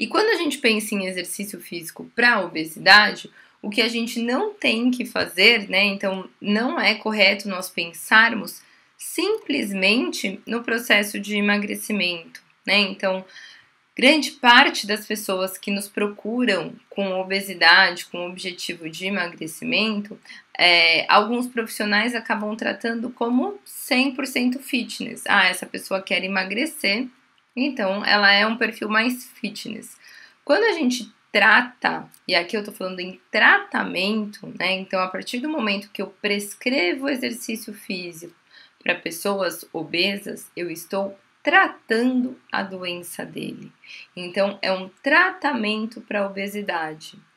E quando a gente pensa em exercício físico para obesidade, o que a gente não tem que fazer, né? Então, não é correto nós pensarmos simplesmente no processo de emagrecimento, né? Então, grande parte das pessoas que nos procuram com obesidade, com objetivo de emagrecimento, é, alguns profissionais acabam tratando como 100% fitness. Ah, essa pessoa quer emagrecer, então, ela é um perfil mais fitness. Quando a gente trata, e aqui eu tô falando em tratamento, né? Então, a partir do momento que eu prescrevo exercício físico para pessoas obesas, eu estou tratando a doença dele. Então, é um tratamento para obesidade.